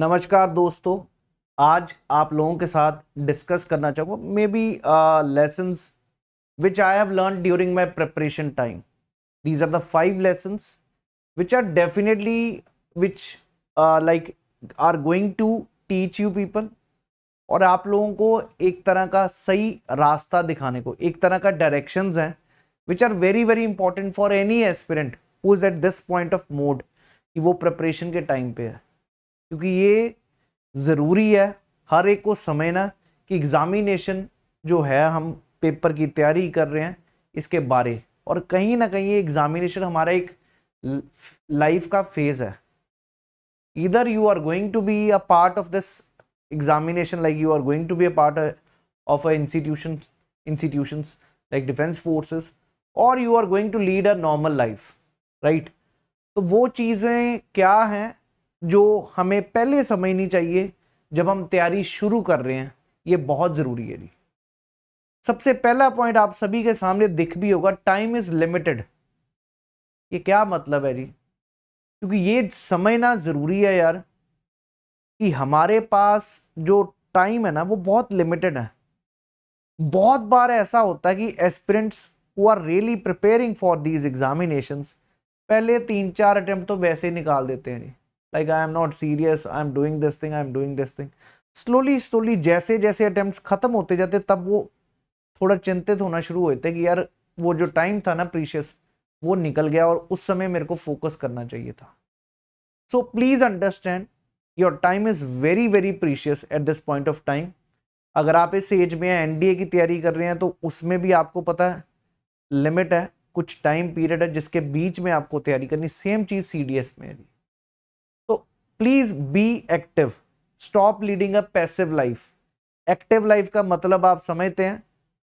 नमस्कार दोस्तों आज आप लोगों के साथ डिस्कस करना चाहूँगा maybe lessons which I have learn during my preparation time these are the five lessons which are definitely which like are going to teach you people और आप लोगों को एक तरह का सही रास्ता दिखाने को एक तरह का डायरेक्शंस हैं which are very very important for any aspirant who is at this point of mode कि वो प्रिपरेशन के टाइम पे है क्योंकि ये ज़रूरी है हर एक को समझना कि एग्ज़ामिनेशन जो है हम पेपर की तैयारी कर रहे हैं इसके बारे और कहीं ना कहीं एग्ज़ामिनेशन हमारा एक लाइफ का फेज़ है इधर you are going to be a part of this examination like you are going to be a part of institution institution like defence forces और you are going to lead a normal life right तो वो चीज़ें क्या हैं जो हमें पहले समझनी चाहिए जब हम तैयारी शुरू कर रहे हैं ये बहुत ज़रूरी है जी सबसे पहला पॉइंट आप सभी के सामने दिख भी होगा टाइम इज़ लिमिटेड ये क्या मतलब है जी क्योंकि ये समझना ज़रूरी है यार कि हमारे पास जो टाइम है ना वो बहुत लिमिटेड है बहुत बार ऐसा होता है कि एस्पिरेंट्स वो are really preparing for these examinations पहले तीन चार अटैम्प्ट तो वैसे ही निकाल देते हैं जी like I am not serious I am doing this thing I am doing this thing slowly slowly जैसे जैसे अटेम्प्ट खत्म होते जाते तब वो थोड़ा चिंतित होना शुरू होते कि यार वो जो टाइम था ना प्रीशियस वो निकल गया और उस समय मेरे को फोकस करना चाहिए था so please understand your time is very very precious at this point of time अगर आप इस एज में एनडीए की तैयारी कर रहे हैं तो उसमें भी आपको पता है लिमिट है कुछ टाइम पीरियड है जिसके बीच में आपको तैयारी करनी सेम चीज़ सीडीएस में भी please be active stop leading a passive life active life का मतलब आप समझते हैं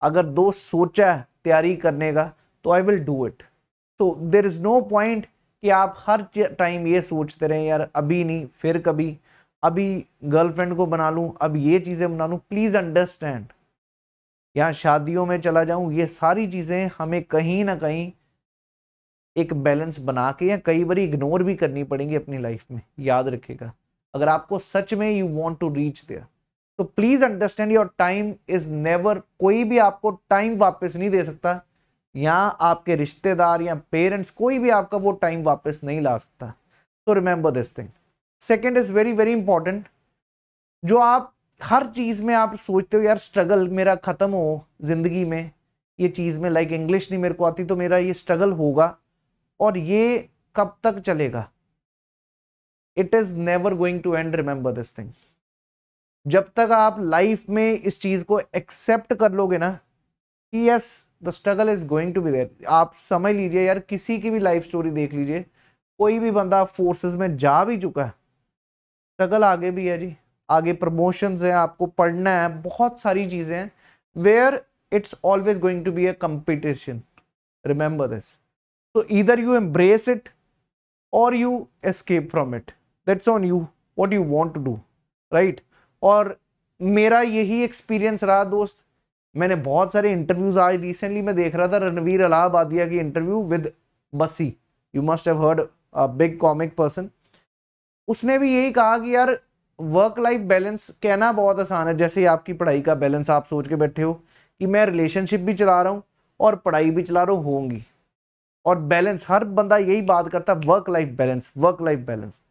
अगर दोस्त सोचा है तैयारी करने का तो आई विल डू इट तो देर इज़ नो पॉइंट कि आप हर टाइम ये सोचते रहें यार अभी नहीं फिर कभी अभी गर्लफ्रेंड को बना लूं अब ये चीज़ें बना लूं प्लीज़ अंडरस्टैंड यहाँ शादियों में चला जाऊं ये सारी चीज़ें हमें कहीं ना कहीं एक बैलेंस बना के या कई बार इग्नोर भी करनी पड़ेंगी अपनी लाइफ में याद रखेगा अगर आपको सच में you want to reach there तो please understand your time is never कोई भी आपको टाइम वापस नहीं दे सकता या आपके रिश्तेदार या पेरेंट्स कोई भी आपका वो टाइम वापस नहीं ला सकता तो remember this thing second is very very important जो आप हर चीज़ में आप सोचते हो यार स्ट्रगल मेरा ख़त्म हो जिंदगी में ये चीज़ में लाइक like इंग्लिश नहीं मेरे को आती तो मेरा ये स्ट्रगल होगा और ये कब तक चलेगा it is never going to end remember this thing जब तक आप लाइफ में इस चीज को एक्सेप्ट कर लोगे ना कि yes the struggle is going to be there आप समझ लीजिए यार किसी की भी लाइफ स्टोरी देख लीजिए कोई भी बंदा फोर्सेस में जा भी चुका है स्ट्रगल आगे भी है जी आगे प्रमोशंस हैं आपको पढ़ना है बहुत सारी चीज़ें हैं where it's always going to be a competition remember this तो इधर यू embrace इट और you escape from it that's on you What you want to do right और मेरा यही एक्सपीरियंस रहा दोस्त मैंने बहुत सारे इंटरव्यूज आज रिसेंटली मैं देख रहा था रणवीर अलाहाबादिया की interview with Bassi you must have heard big comic person उसने भी यही कहा कि यार वर्क लाइफ बैलेंस कहना बहुत आसान है जैसे आपकी पढ़ाई का बैलेंस आप सोच के बैठे हो कि मैं रिलेशनशिप भी चला रहा हूँ और पढ़ाई भी चला रहा हूँ होंगी और बैलेंस हर बंदा यही बात करता है work life balance work life balance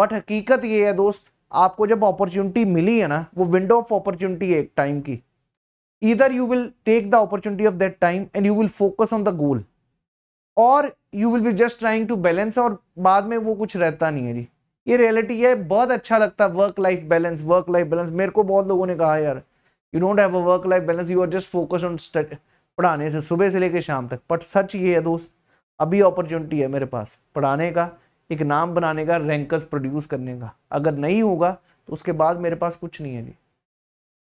but हकीकत ये है दोस्त आपको जब अपॉर्चुनिटी मिली है ना वो विंडो ऑफ अपॉर्चुनिटी है एक टाइम की इधर you will take the opportunity of that time and you will focus on the goal और you will be just trying to balance और बाद में वो कुछ रहता नहीं है जी ये रियलिटी है बहुत अच्छा लगता है work life balance work life balance मेरे को बहुत लोगों ने कहा यार you don't have a work life balance you are just focus on पढ़ाने से सुबह से लेकर शाम तक बट सच ये है दोस्त अभी अपॉर्चुनिटी है मेरे पास पढ़ाने का एक नाम बनाने का रैंकर्स प्रोड्यूस करने का अगर नहीं होगा तो उसके बाद मेरे पास कुछ नहीं है जी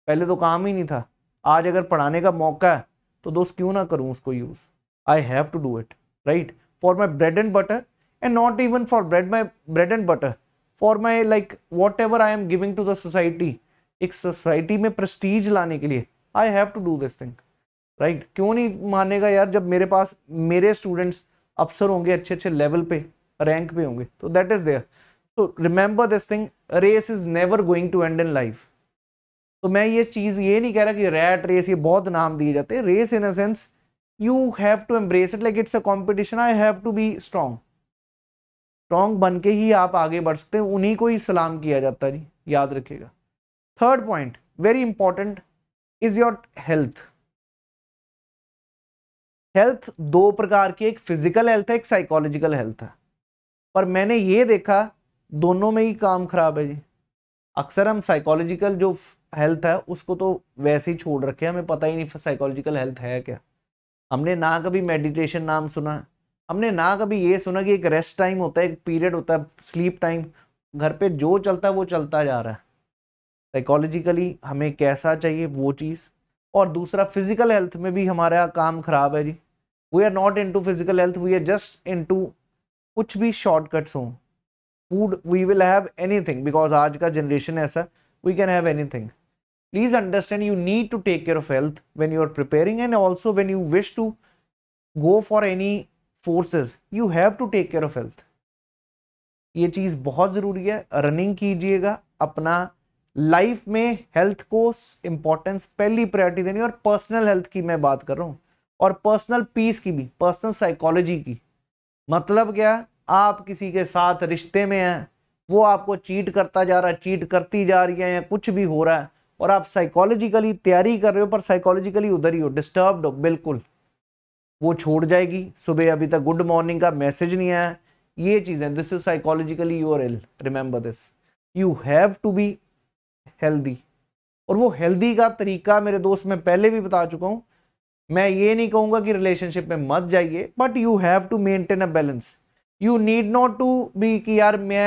पहले तो काम ही नहीं था आज अगर पढ़ाने का मौका है तो दोस्त क्यों ना करूँ उसको use I have to do it right for my bread and butter and not even for bread my bread and butter for my like whatever I am giving to the society एक society में prestige लाने के लिए I have to do this thing right क्यों नहीं मानेगा यार जब मेरे पास मेरे स्टूडेंट्स अफसर होंगे अच्छे अच्छे लेवल पे रैंक पे होंगे तो दैट इज देयर तो remember this thing race is never going to end in life तो मैं ये चीज़ ये नहीं कह रहा कि रैट रेस ये बहुत नाम दिए जाते हैं race in a sense you have to embrace it like it's a competition I have to be strong strong बन के ही आप आगे बढ़ सकते हैं उन्हीं को ही सलाम किया जाता है जी याद रखिएगा third point very important is your health health दो प्रकार की एक फिजिकल हेल्थ है एक साइकोलॉजिकल हेल्थ है पर मैंने ये देखा दोनों में ही काम खराब है जी अक्सर हम साइकोलॉजिकल जो हेल्थ है उसको तो वैसे ही छोड़ रखे हमें पता ही नहीं साइकोलॉजिकल हेल्थ है क्या हमने ना कभी मेडिटेशन नाम सुना हमने ना कभी ये सुना कि एक रेस्ट टाइम होता है एक पीरियड होता है स्लीप टाइम घर पे जो चलता है वो चलता जा रहा है साइकोलॉजिकली हमें कैसा चाहिए वो चीज़ और दूसरा फिजिकल हेल्थ में भी हमारा काम खराब है जी we are not into physical health we are just into कुछ भी शॉर्टकट्स हों food we will have anything because आज का जनरेशन ऐसा we can have anything please understand you need to take care of health when you are preparing and also when you wish to go for any forces you have to take care of health ये चीज़ बहुत ज़रूरी है running कीजिएगा अपना life में health को importance पहली प्रायोरिटी देनी और पर्सनल हेल्थ की मैं बात कर रहा हूँ और पर्सनल पीस की भी पर्सनल साइकोलॉजी की मतलब क्या आप किसी के साथ रिश्ते में हैं वो आपको चीट करता जा रहा है चीट करती जा रही है या कुछ भी हो रहा है और आप साइकोलॉजिकली तैयारी कर रहे हो पर साइकोलॉजिकली उधर ही हो डिस्टर्ब्ड हो बिल्कुल वो छोड़ जाएगी सुबह अभी तक गुड मॉर्निंग का मैसेज नहीं आया ये चीज़ें this is psychologically you're ill remember this you have to be healthy और वो हेल्दी का तरीका मेरे दोस्त मैं पहले भी बता चुका हूँ मैं ये नहीं कहूंगा कि रिलेशनशिप में मत जाइए but you have to maintain a balance you need not to be कि यार मैं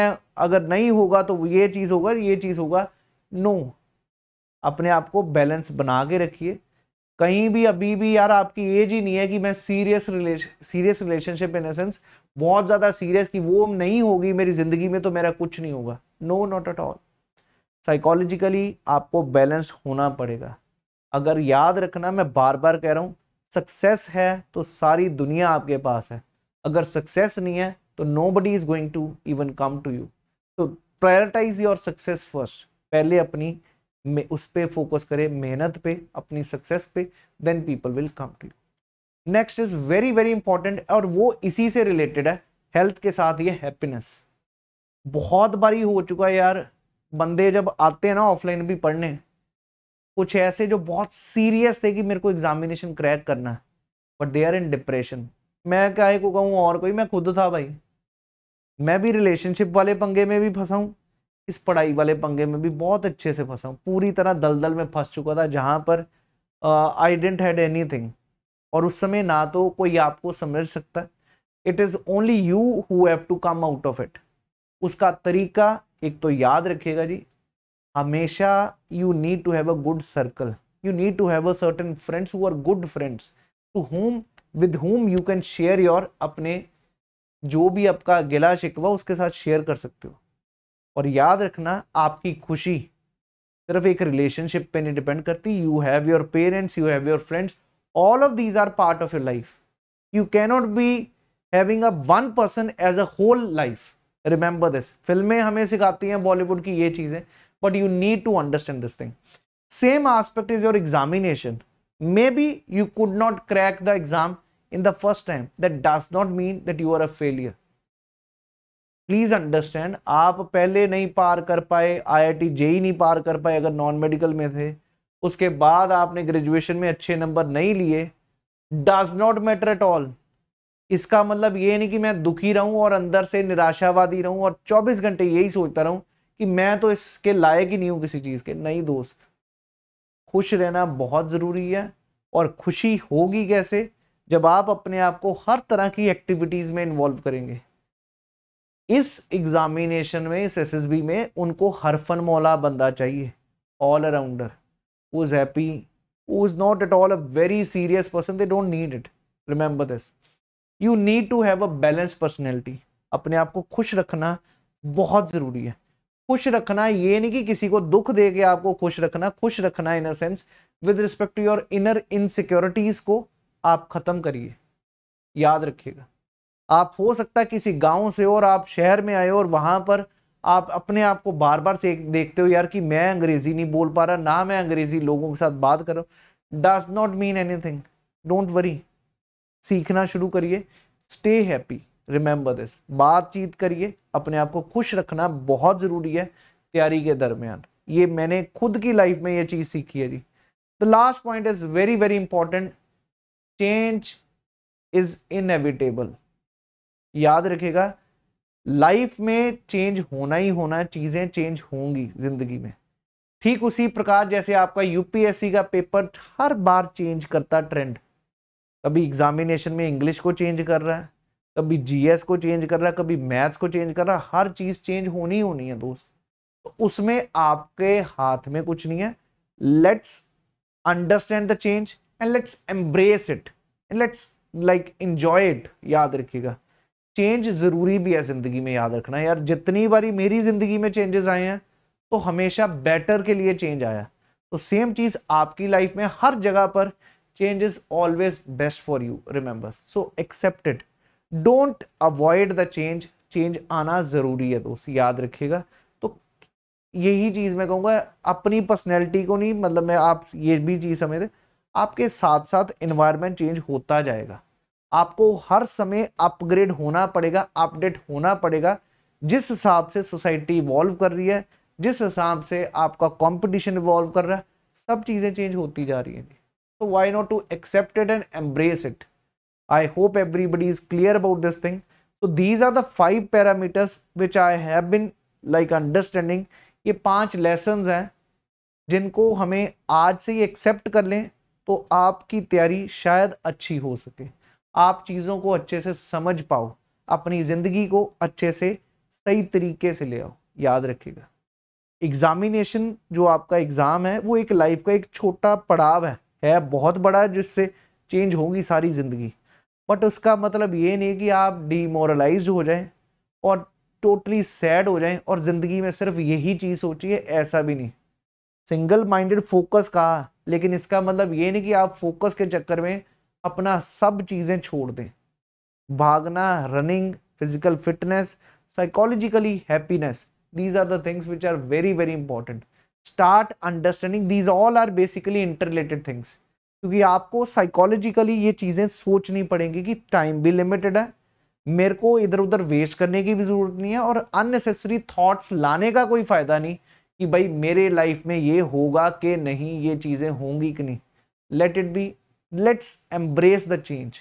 अगर नहीं होगा तो ये चीज़ होगा ये चीज़ होगा नो no. अपने आप को बैलेंस बना के रखिए कहीं भी अभी भी यार आपकी एज ही नहीं है कि मैं serious relation serious relationship in sense बहुत ज़्यादा सीरियस कि वो नहीं होगी मेरी ज़िंदगी में तो मेरा कुछ नहीं होगा no not at all psychologically आपको बैलेंस होना पड़ेगा अगर याद रखना मैं बार बार कह रहा हूँ सक्सेस है तो सारी दुनिया आपके पास है अगर सक्सेस नहीं है तो nobody is going to even come to you तो प्रायोरिटाइज योर सक्सेस फर्स्ट पहले अपनी उस पर फोकस करें मेहनत पे अपनी सक्सेस पे then people will come to you next is very very important और वो इसी से रिलेटेड है हेल्थ के साथ ये हैप्पीनेस बहुत बारी हो चुका है यार बंदे जब आते हैं ना ऑफलाइन भी पढ़ने कुछ ऐसे जो बहुत सीरियस थे कि मेरे को एग्जामिनेशन क्रैक करना है but they are in depression मैं क्या को कहूँ और कोई मैं खुद था भाई मैं भी रिलेशनशिप वाले पंगे में भी फंसा हूँ इस पढ़ाई वाले पंगे में भी बहुत अच्छे से फंसा हूँ पूरी तरह दलदल में फंस चुका था जहाँ पर I didn't had anything और उस समय ना तो कोई आपको समझ सकता it is only you who have to come out of it उसका तरीका एक तो याद रखिएगा जी हमेशा you need to have a good circle you need to have a certain friends who are good friends to whom with whom you can share your अपने जो भी आपका गिला शिकवा उसके साथ शेयर कर सकते हो और याद रखना आपकी खुशी सिर्फ एक रिलेशनशिप पे नहीं डिपेंड करती you have your parents you have your friends all of these are part of your life you cannot be having a one person as a whole life remember this फिल्में हमें सिखाती हैं बॉलीवुड की ये चीज़ें but you need to understand this thing same aspect is your examination maybe you could not crack the exam in the first time that does not mean that you are a failure please understand आप पहले नहीं पार कर पाए IIT JEE नहीं पार कर पाए अगर non medical में थे उसके बाद आपने ग्रेजुएशन में अच्छे नंबर नहीं लिए does not matter at all इसका मतलब ये नहीं कि मैं दुखी रहूं और अंदर से निराशावादी रहूं और 24 घंटे यही सोचता रहूं कि मैं तो इसके लायक ही नहीं हूँ किसी चीज़ के नहीं दोस्त खुश रहना बहुत ज़रूरी है और खुशी होगी कैसे जब आप अपने आप को हर तरह की एक्टिविटीज़ में इन्वॉल्व करेंगे इस एग्ज़ामिनेशन में इस एसएसबी में उनको हर फन मौला बंदा चाहिए ऑल अराउंडर वो इज़ हैप्पी वो is not at all a very serious person they don't need it remember this you need to have a balance personality अपने आप को खुश रखना बहुत ज़रूरी है खुश रखना ये नहीं कि किसी को दुख दे के आपको खुश रखना खुश रखना in a sense with respect to your inner insecurities को आप खत्म करिए याद रखिएगा आप हो सकता है किसी गांव से और आप शहर में आए और वहां पर आप अपने आप को बार बार से देखते हो यार कि मैं अंग्रेजी नहीं बोल पा रहा ना मैं अंग्रेजी लोगों के साथ बात कर रहा हूँ does not mean anything don't worry सीखना शुरू करिए स्टे हैप्पी रिमेंबर दिस बातचीत करिए अपने आप को खुश रखना बहुत ज़रूरी है तैयारी के दरमियान ये मैंने खुद की लाइफ में ये चीज़ सीखी है जी the last point is very very important change is inevitable याद रखेगा लाइफ में चेंज होना ही होना चीज़ें चेंज होंगी ज़िंदगी में ठीक उसी प्रकार जैसे आपका यूपीएससी का पेपर हर बार चेंज करता ट्रेंड कभी एग्जामिनेशन में इंग्लिश को चेंज कर रहा है कभी जीएस को चेंज कर रहा है कभी मैथ्स को चेंज कर रहा है हर चीज़ चेंज होनी होनी है दोस्त तो उसमें आपके हाथ में कुछ नहीं है let's understand the change and let's embrace it and let's like enjoy it याद रखिएगा चेंज ज़रूरी भी है ज़िंदगी में याद रखना यार जितनी बारी मेरी ज़िंदगी में चेंजेस आए हैं तो हमेशा बेटर के लिए चेंज आया तो सेम चीज़ आपकी लाइफ में हर जगह पर change is always best for you remember so accepted don't avoid the change change आना ज़रूरी है दोस्त याद रखिएगा तो यही चीज़ मैं कहूँगा अपनी पर्सनैलिटी को नहीं मतलब मैं आप ये भी चीज़ समझ दे आपके साथ साथ इन्वायरमेंट चेंज होता जाएगा आपको हर समय अपग्रेड होना पड़ेगा अपडेट होना पड़ेगा जिस हिसाब से सोसाइटी इवॉल्व कर रही है जिस हिसाब से आपका कंपटीशन इवॉल्व कर रहा है सब चीज़ें चेंज होती जा रही हैं तो why not to accept it and embrace it I hope everybody is clear about this thing. So these are the five parameters which I have been like understanding. ये पांच lessons हैं जिनको हमें आज से ही accept कर लें तो आपकी तैयारी शायद अच्छी हो सके आप चीज़ों को अच्छे से समझ पाओ अपनी ज़िंदगी को अच्छे से सही तरीके से ले आओ याद रखिएगा एग्ज़ामिनेशन जो आपका एग्ज़ाम है वो एक लाइफ का एक छोटा पड़ाव है है बहुत बड़ा जिससे चेंज होगी सारी ज़िंदगी बट उसका मतलब ये नहीं कि आप डीमोरलाइज हो जाएं और टोटली सैड हो जाएं और ज़िंदगी में सिर्फ यही चीज़ सोचिए ऐसा भी नहीं सिंगल माइंडेड फोकस कहा लेकिन इसका मतलब ये नहीं कि आप फोकस के चक्कर में अपना सब चीज़ें छोड़ दें भागना running physical fitness psychologically happiness these are the which are very very important start start these all are basically basically interrelated things क्योंकि आपको साइकोलॉजिकली ये चीज़ें सोचनी पड़ेंगी कि टाइम भी लिमिटेड है मेरे को इधर उधर वेस्ट करने की भी ज़रूरत नहीं है और अननेसेसरी थॉट्स लाने का कोई फ़ायदा नहीं कि भाई मेरे लाइफ में ये होगा कि नहीं ये चीज़ें होंगी कि नहीं let it be let's embrace the change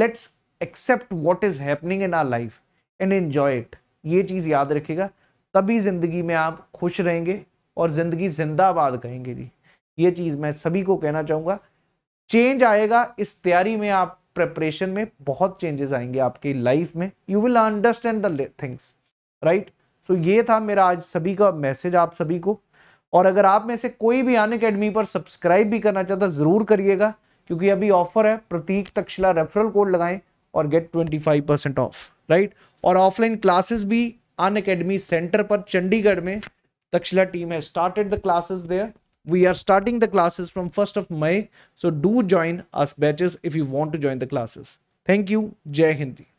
let's accept what is happening in our life and enjoy it ये चीज़ याद रखेगा तभी ज़िंदगी में आप खुश रहेंगे और ज़िंदगी जिंदाबाद कहेंगे जी ये चीज़ मैं सभी को कहना चाहूंगा चेंज आएगा इस तैयारी में आप प्रेपरेशन में बहुत चेंजेस आएंगे आपकी लाइफ में you will understand the things right so ये था मेरा आज सभी का मैसेज आप सभी को और अगर आप में से कोई भी अन अकेडमी पर सब्सक्राइब भी करना चाहता ज़रूर करिएगा क्योंकि अभी ऑफर है प्रतीक तक्षला रेफरल कोड लगाएं और गेट 25 परसेंट ऑफ राइट और ऑफलाइन क्लासेस भी अन अकेडमी सेंटर पर चंडीगढ़ में तक्षला टीम है started the classes there we are starting the classes from 1st of May. So do join us batches if you want to join the classes. Thank you. Jai Hindi.